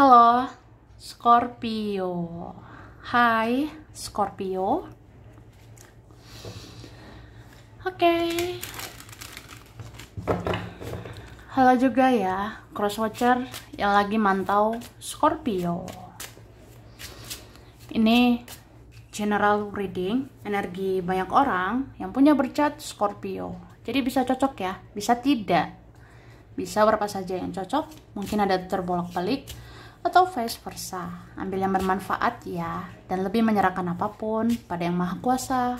Halo, Scorpio. Hai, Scorpio. Oke. Okay. Halo juga ya, crosswatcher yang lagi mantau Scorpio. Ini general reading energi banyak orang yang punya bercat Scorpio. Jadi bisa cocok ya, bisa tidak. Bisa berapa saja yang cocok, mungkin ada terbolak-balik atau vice versa. Ambil yang bermanfaat ya, dan lebih menyerahkan apapun pada yang maha kuasa.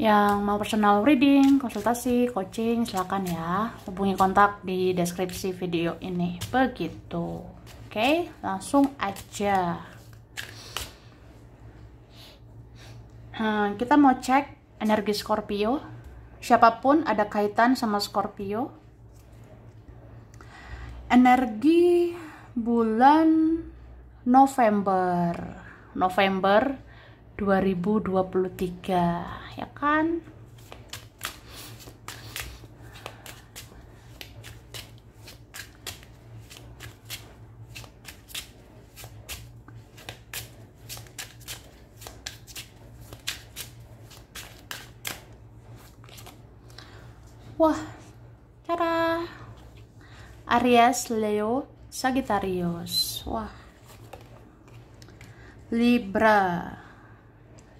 Yang mau personal reading, konsultasi, coaching, silahkan ya. Hubungi kontak di deskripsi video ini. Begitu. Oke, langsung aja. Hmm, kita mau cek energi Scorpio. Siapapun ada kaitan sama Scorpio energi bulan November November 2023 ya kan Wah, cara Aries, Leo, Sagittarius. Wah. Libra.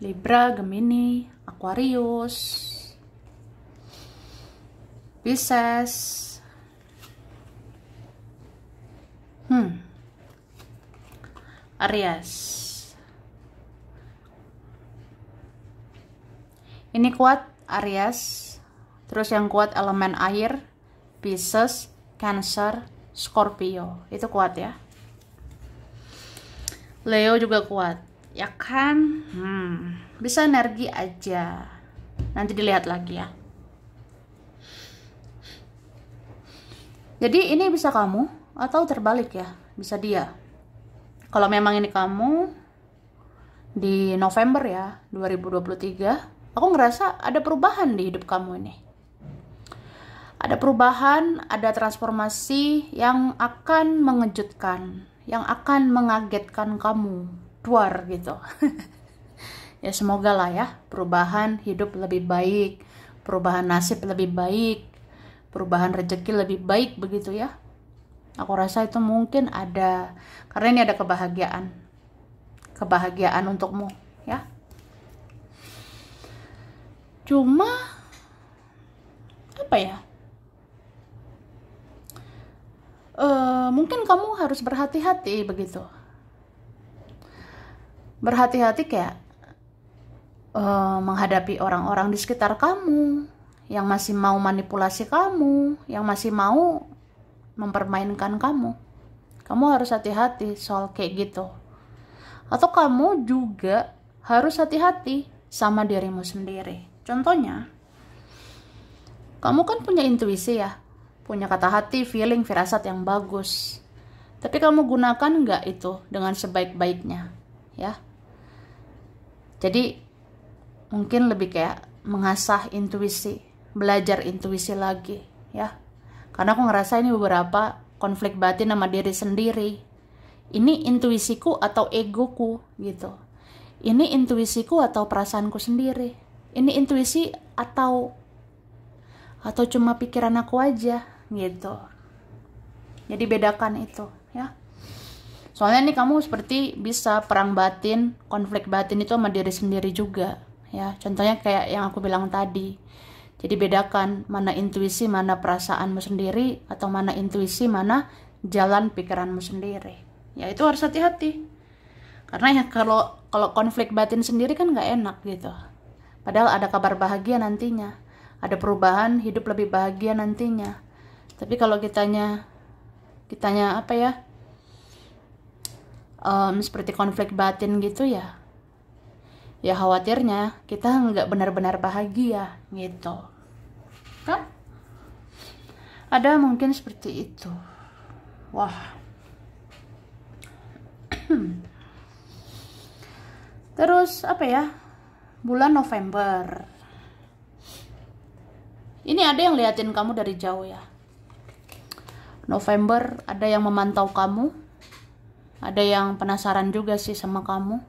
Libra, Gemini, Aquarius. Pisces. Hmm. Aries. Ini kuat Aries, terus yang kuat elemen air, Pisces, Cancer, Scorpio. Itu kuat ya. Leo juga kuat. Ya kan? Hmm, bisa energi aja. Nanti dilihat lagi ya. Jadi ini bisa kamu atau terbalik ya, bisa dia. Kalau memang ini kamu di November ya 2023, aku ngerasa ada perubahan di hidup kamu ini. Ada perubahan, ada transformasi yang akan mengejutkan, yang akan mengagetkan kamu. Duar gitu. ya semoga lah ya, perubahan hidup lebih baik, perubahan nasib lebih baik, perubahan rezeki lebih baik begitu ya. Aku rasa itu mungkin ada karena ini ada kebahagiaan. Kebahagiaan untukmu ya. Cuma apa ya? Eh, mungkin kamu harus berhati-hati begitu berhati-hati kayak uh, menghadapi orang-orang di sekitar kamu yang masih mau manipulasi kamu yang masih mau mempermainkan kamu kamu harus hati-hati soal kayak gitu atau kamu juga harus hati-hati sama dirimu sendiri contohnya kamu kan punya intuisi ya punya kata hati, feeling, firasat yang bagus. Tapi kamu gunakan nggak itu dengan sebaik-baiknya, ya? Jadi mungkin lebih kayak mengasah intuisi, belajar intuisi lagi, ya. Karena aku ngerasa ini beberapa konflik batin sama diri sendiri. Ini intuisiku atau egoku gitu. Ini intuisiku atau perasaanku sendiri. Ini intuisi atau atau cuma pikiran aku aja gitu jadi bedakan itu ya soalnya nih kamu seperti bisa perang batin konflik batin itu sama diri sendiri juga ya contohnya kayak yang aku bilang tadi jadi bedakan mana intuisi mana perasaanmu sendiri atau mana intuisi mana jalan pikiranmu sendiri ya itu harus hati-hati karena ya kalau kalau konflik batin sendiri kan nggak enak gitu padahal ada kabar bahagia nantinya ada perubahan hidup lebih bahagia nantinya tapi kalau kitanya kitanya apa ya um, seperti konflik batin gitu ya ya khawatirnya kita nggak benar-benar bahagia gitu kan ada mungkin seperti itu wah terus apa ya bulan November ini ada yang liatin kamu dari jauh ya November ada yang memantau kamu ada yang penasaran juga sih sama kamu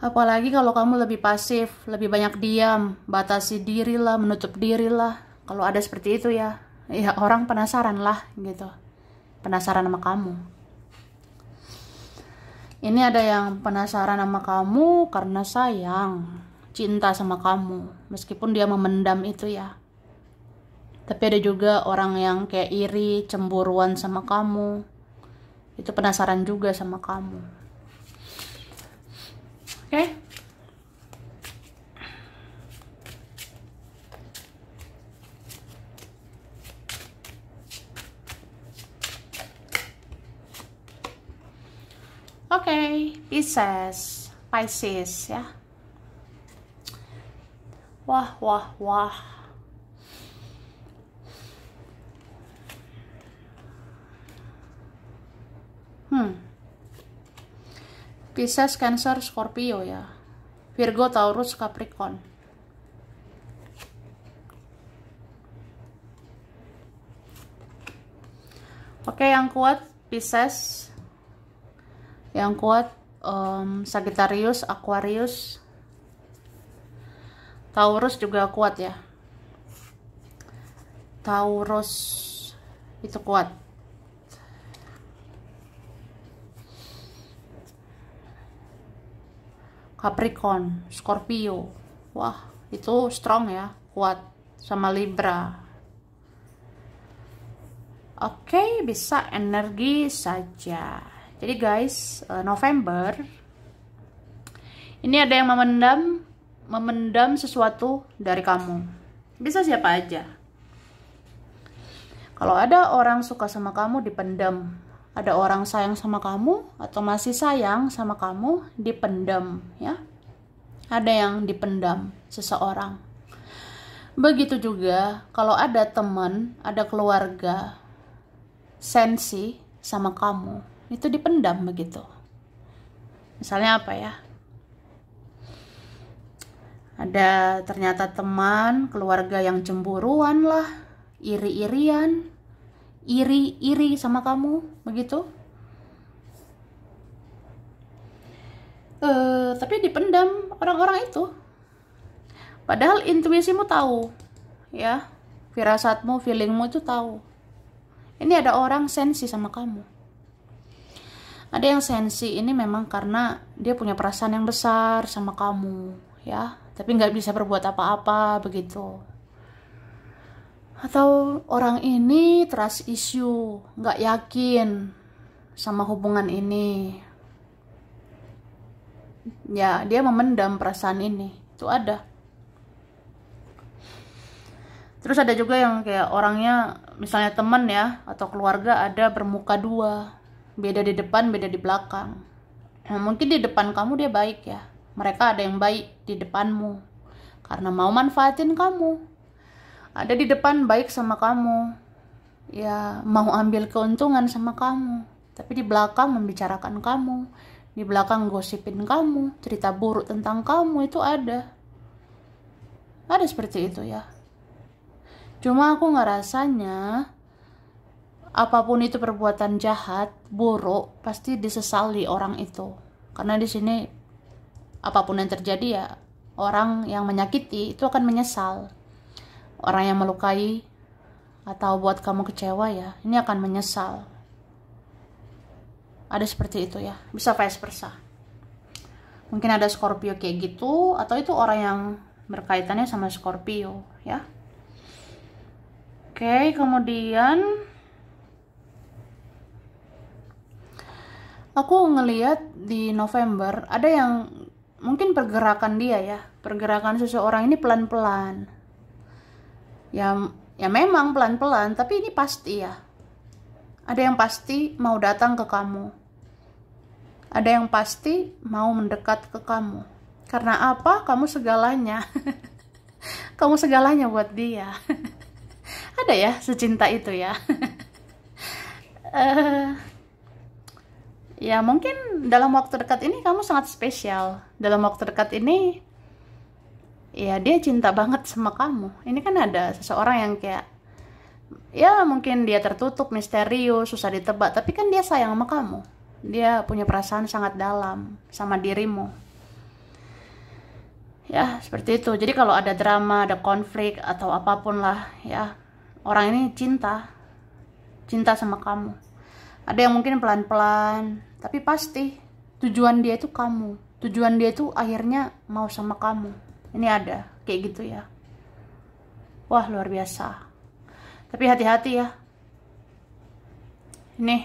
apalagi kalau kamu lebih pasif lebih banyak diam batasi diri lah menutup diri lah kalau ada seperti itu ya ya orang penasaran lah gitu penasaran sama kamu ini ada yang penasaran sama kamu karena sayang cinta sama kamu meskipun dia memendam itu ya tapi ada juga orang yang kayak iri cemburuan sama kamu itu penasaran juga sama kamu oke okay? Oke, okay, Pisces, Pisces ya. Wah, wah, wah. Pisces, Cancer, Scorpio ya. Virgo, Taurus, Capricorn. Oke, yang kuat Pisces. Yang kuat um, Sagittarius, Aquarius. Taurus juga kuat ya. Taurus itu kuat. Capricorn, Scorpio. Wah, itu strong ya, kuat. Sama Libra. Oke, okay, bisa energi saja. Jadi guys, eh, November ini ada yang memendam memendam sesuatu dari kamu. Bisa siapa aja. Kalau ada orang suka sama kamu dipendam, ada orang sayang sama kamu atau masih sayang sama kamu dipendam ya ada yang dipendam seseorang begitu juga kalau ada teman ada keluarga sensi sama kamu itu dipendam begitu misalnya apa ya ada ternyata teman keluarga yang cemburuan lah iri-irian iri iri sama kamu begitu uh, tapi dipendam orang-orang itu padahal intuisimu tahu ya firasatmu feelingmu itu tahu ini ada orang sensi sama kamu ada yang sensi ini memang karena dia punya perasaan yang besar sama kamu ya tapi nggak bisa berbuat apa-apa begitu atau orang ini trust issue, nggak yakin sama hubungan ini. Ya, dia memendam perasaan ini. Itu ada. Terus ada juga yang kayak orangnya misalnya teman ya atau keluarga ada bermuka dua. Beda di depan, beda di belakang. Nah, mungkin di depan kamu dia baik ya. Mereka ada yang baik di depanmu karena mau manfaatin kamu ada di depan baik sama kamu ya mau ambil keuntungan sama kamu tapi di belakang membicarakan kamu di belakang gosipin kamu cerita buruk tentang kamu itu ada ada seperti itu ya cuma aku ngerasanya apapun itu perbuatan jahat buruk pasti disesali orang itu karena di sini apapun yang terjadi ya orang yang menyakiti itu akan menyesal orang yang melukai atau buat kamu kecewa ya, ini akan menyesal. Ada seperti itu ya, bisa vice versa. Mungkin ada Scorpio kayak gitu, atau itu orang yang berkaitannya sama Scorpio ya. Oke, kemudian aku ngeliat di November ada yang mungkin pergerakan dia ya, pergerakan seseorang ini pelan-pelan ya ya memang pelan-pelan tapi ini pasti ya ada yang pasti mau datang ke kamu ada yang pasti mau mendekat ke kamu karena apa kamu segalanya kamu segalanya buat dia ada ya secinta itu ya uh, ya mungkin dalam waktu dekat ini kamu sangat spesial dalam waktu dekat ini ya dia cinta banget sama kamu ini kan ada seseorang yang kayak ya mungkin dia tertutup misterius susah ditebak tapi kan dia sayang sama kamu dia punya perasaan sangat dalam sama dirimu ya seperti itu jadi kalau ada drama ada konflik atau apapun lah ya orang ini cinta cinta sama kamu ada yang mungkin pelan-pelan tapi pasti tujuan dia itu kamu tujuan dia itu akhirnya mau sama kamu ini ada kayak gitu ya wah luar biasa tapi hati-hati ya ini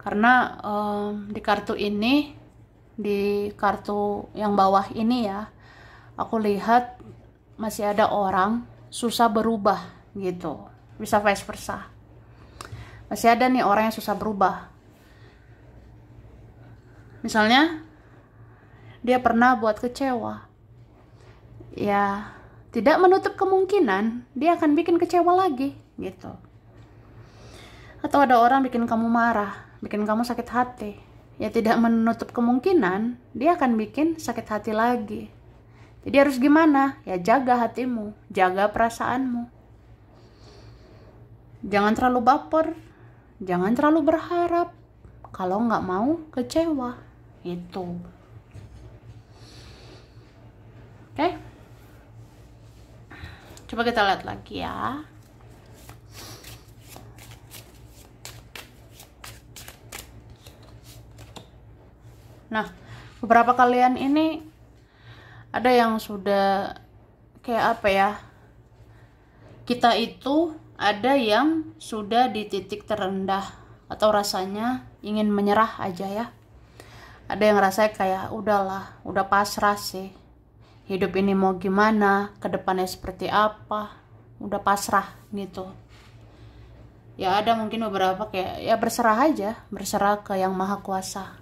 karena um, di kartu ini di kartu yang bawah ini ya aku lihat masih ada orang susah berubah gitu bisa vice versa masih ada nih orang yang susah berubah misalnya dia pernah buat kecewa ya tidak menutup kemungkinan dia akan bikin kecewa lagi gitu atau ada orang bikin kamu marah bikin kamu sakit hati ya tidak menutup kemungkinan dia akan bikin sakit hati lagi jadi harus gimana ya jaga hatimu jaga perasaanmu jangan terlalu baper jangan terlalu berharap kalau nggak mau kecewa itu oke okay? coba kita lihat lagi ya nah beberapa kalian ini ada yang sudah kayak apa ya kita itu ada yang sudah di titik terendah atau rasanya ingin menyerah aja ya ada yang rasanya kayak udahlah udah pasrah sih hidup ini mau gimana, kedepannya seperti apa, udah pasrah gitu. Ya ada mungkin beberapa kayak ya berserah aja, berserah ke yang maha kuasa.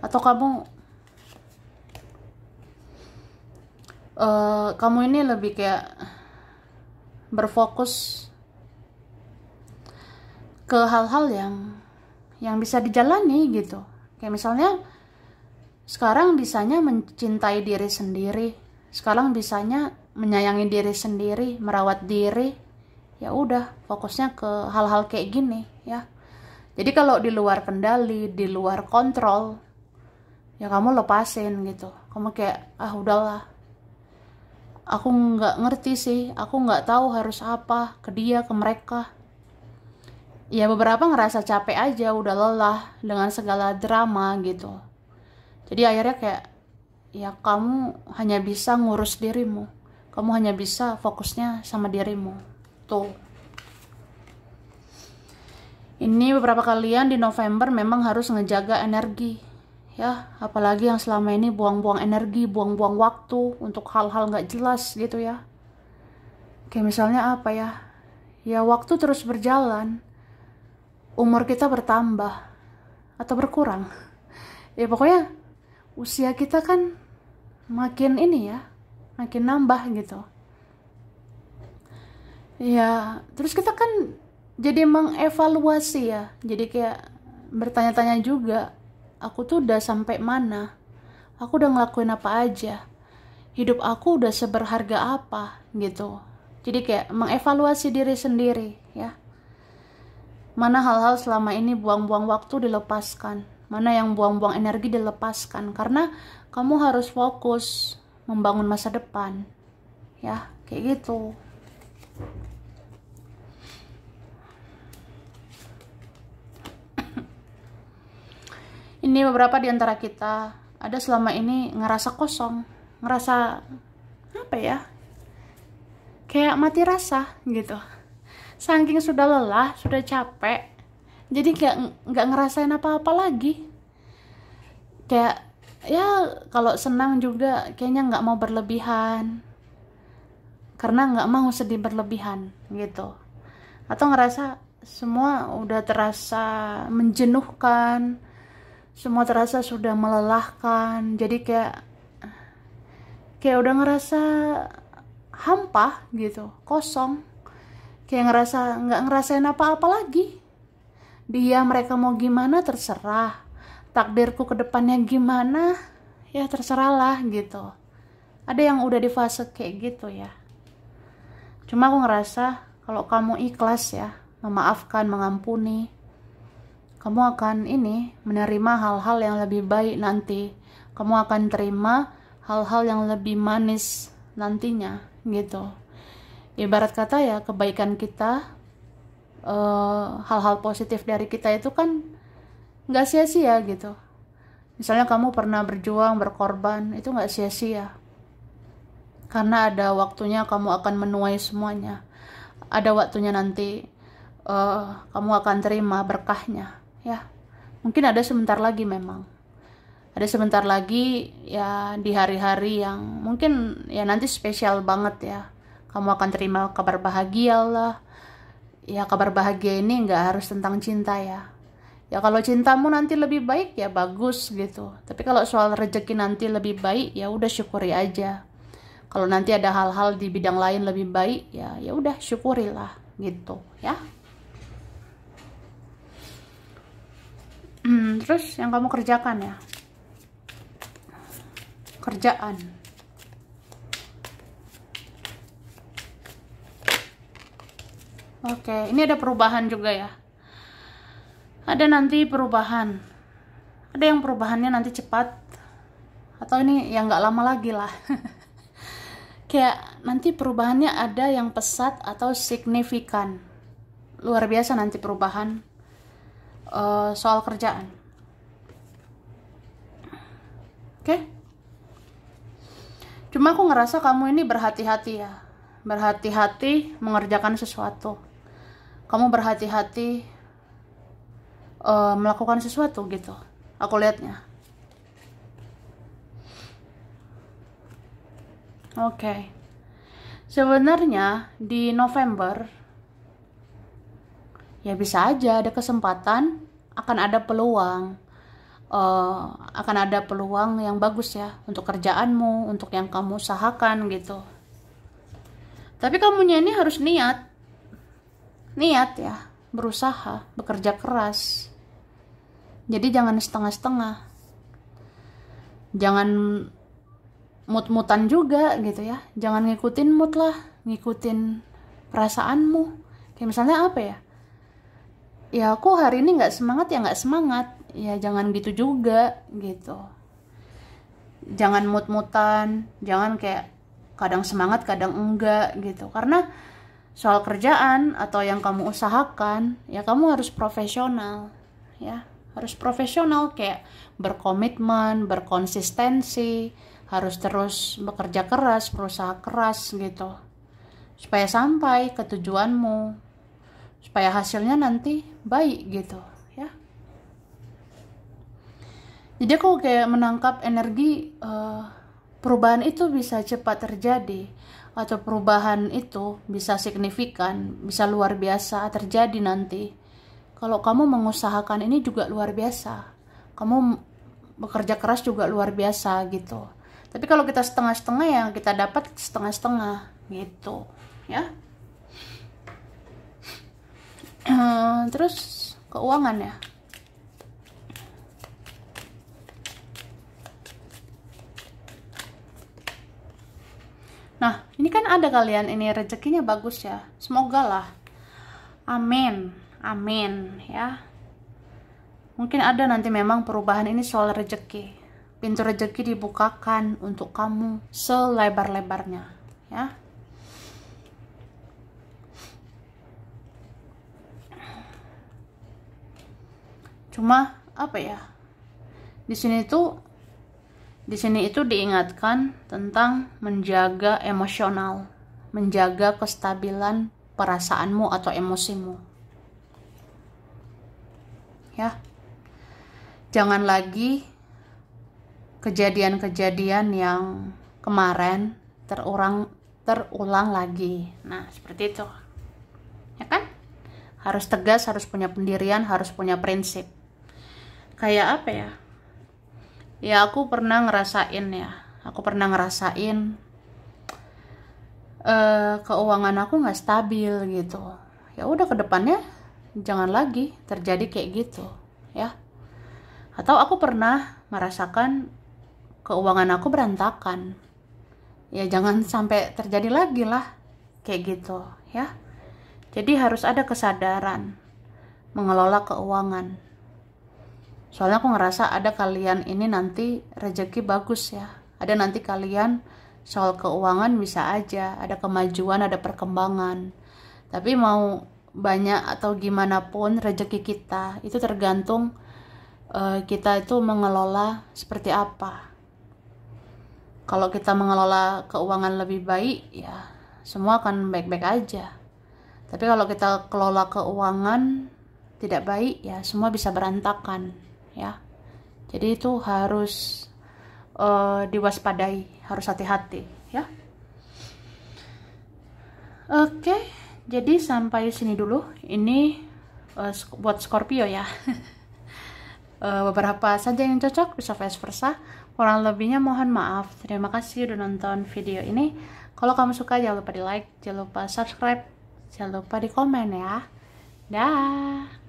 Atau kamu uh, kamu ini lebih kayak berfokus ke hal-hal yang yang bisa dijalani gitu. Kayak misalnya sekarang bisanya mencintai diri sendiri sekarang bisanya menyayangi diri sendiri merawat diri ya udah fokusnya ke hal-hal kayak gini ya jadi kalau di luar kendali di luar kontrol ya kamu lepasin gitu kamu kayak ah udahlah aku nggak ngerti sih aku nggak tahu harus apa ke dia ke mereka ya beberapa ngerasa capek aja udah lelah dengan segala drama gitu jadi akhirnya kayak ya kamu hanya bisa ngurus dirimu kamu hanya bisa fokusnya sama dirimu tuh ini beberapa kalian di November memang harus ngejaga energi ya apalagi yang selama ini buang-buang energi buang-buang waktu untuk hal-hal nggak -hal jelas gitu ya kayak misalnya apa ya ya waktu terus berjalan umur kita bertambah atau berkurang ya pokoknya usia kita kan makin ini ya makin nambah gitu ya terus kita kan jadi mengevaluasi ya jadi kayak bertanya-tanya juga aku tuh udah sampai mana aku udah ngelakuin apa aja hidup aku udah seberharga apa gitu jadi kayak mengevaluasi diri sendiri ya mana hal-hal selama ini buang-buang waktu dilepaskan mana yang buang-buang energi dilepaskan karena kamu harus fokus membangun masa depan ya kayak gitu ini beberapa di antara kita ada selama ini ngerasa kosong ngerasa apa ya kayak mati rasa gitu saking sudah lelah sudah capek jadi kayak nggak ngerasain apa-apa lagi kayak ya kalau senang juga kayaknya nggak mau berlebihan karena nggak mau sedih berlebihan gitu atau ngerasa semua udah terasa menjenuhkan semua terasa sudah melelahkan jadi kayak kayak udah ngerasa hampa gitu kosong kayak ngerasa nggak ngerasain apa-apa lagi dia mereka mau gimana terserah takdirku ke depannya gimana ya terserahlah gitu ada yang udah di fase kayak gitu ya cuma aku ngerasa kalau kamu ikhlas ya memaafkan mengampuni kamu akan ini menerima hal-hal yang lebih baik nanti kamu akan terima hal-hal yang lebih manis nantinya gitu ibarat kata ya kebaikan kita Eh, hal-hal uh, positif dari kita itu kan nggak sia-sia gitu misalnya kamu pernah berjuang berkorban itu nggak sia-sia karena ada waktunya kamu akan menuai semuanya ada waktunya nanti uh, kamu akan terima berkahnya ya mungkin ada sebentar lagi memang ada sebentar lagi ya di hari-hari yang mungkin ya nanti spesial banget ya kamu akan terima kabar bahagia lah ya kabar bahagia ini nggak harus tentang cinta ya ya kalau cintamu nanti lebih baik ya bagus gitu tapi kalau soal rezeki nanti lebih baik ya udah syukuri aja kalau nanti ada hal-hal di bidang lain lebih baik ya ya udah syukurilah gitu ya hmm, terus yang kamu kerjakan ya kerjaan Oke, ini ada perubahan juga ya. Ada nanti perubahan. Ada yang perubahannya nanti cepat. Atau ini yang nggak lama lagi lah. Kayak nanti perubahannya ada yang pesat atau signifikan. Luar biasa nanti perubahan uh, soal kerjaan. Oke? Cuma aku ngerasa kamu ini berhati-hati ya. Berhati-hati mengerjakan sesuatu kamu berhati-hati uh, melakukan sesuatu gitu aku lihatnya oke okay. sebenarnya di November ya bisa aja ada kesempatan akan ada peluang uh, akan ada peluang yang bagus ya untuk kerjaanmu, untuk yang kamu usahakan gitu. Tapi kamunya ini harus niat niat ya, berusaha, bekerja keras. Jadi jangan setengah-setengah. Jangan mut-mutan juga gitu ya. Jangan ngikutin mut lah, ngikutin perasaanmu. Kayak misalnya apa ya? Ya aku hari ini nggak semangat ya nggak semangat. Ya jangan gitu juga gitu. Jangan mut-mutan, jangan kayak kadang semangat kadang enggak gitu. Karena soal kerjaan atau yang kamu usahakan, ya kamu harus profesional, ya. Harus profesional kayak berkomitmen, berkonsistensi, harus terus bekerja keras, berusaha keras gitu. Supaya sampai ke tujuanmu. Supaya hasilnya nanti baik gitu, ya. Jadi aku kayak menangkap energi uh, perubahan itu bisa cepat terjadi atau perubahan itu bisa signifikan, bisa luar biasa terjadi nanti. Kalau kamu mengusahakan ini juga luar biasa. Kamu bekerja keras juga luar biasa gitu. Tapi kalau kita setengah-setengah ya kita dapat setengah-setengah gitu, ya. Terus keuangan ya. Nah, ini kan ada kalian, ini rezekinya bagus ya. Semoga lah. Amin. Amin ya. Mungkin ada nanti memang perubahan ini soal rezeki. Pintu rezeki dibukakan untuk kamu selebar-lebarnya ya. Cuma apa ya? Di sini tuh di sini itu diingatkan tentang menjaga emosional, menjaga kestabilan perasaanmu atau emosimu. Ya. Jangan lagi kejadian-kejadian yang kemarin terulang terulang lagi. Nah, seperti itu. Ya kan? Harus tegas, harus punya pendirian, harus punya prinsip. Kayak apa ya? ya aku pernah ngerasain ya aku pernah ngerasain uh, keuangan aku nggak stabil gitu ya udah kedepannya jangan lagi terjadi kayak gitu ya atau aku pernah merasakan keuangan aku berantakan ya jangan sampai terjadi lagi lah kayak gitu ya jadi harus ada kesadaran mengelola keuangan soalnya aku ngerasa ada kalian ini nanti rezeki bagus ya ada nanti kalian soal keuangan bisa aja ada kemajuan ada perkembangan tapi mau banyak atau gimana pun rezeki kita itu tergantung uh, kita itu mengelola seperti apa kalau kita mengelola keuangan lebih baik ya semua akan baik-baik aja tapi kalau kita kelola keuangan tidak baik ya semua bisa berantakan ya jadi itu harus uh, diwaspadai harus hati-hati ya oke jadi sampai sini dulu ini uh, buat Scorpio ya eh, beberapa saja yang cocok bisa vice versa kurang lebihnya mohon maaf terima kasih udah nonton video ini kalau kamu suka jangan lupa di like jangan lupa subscribe jangan lupa di komen ya dah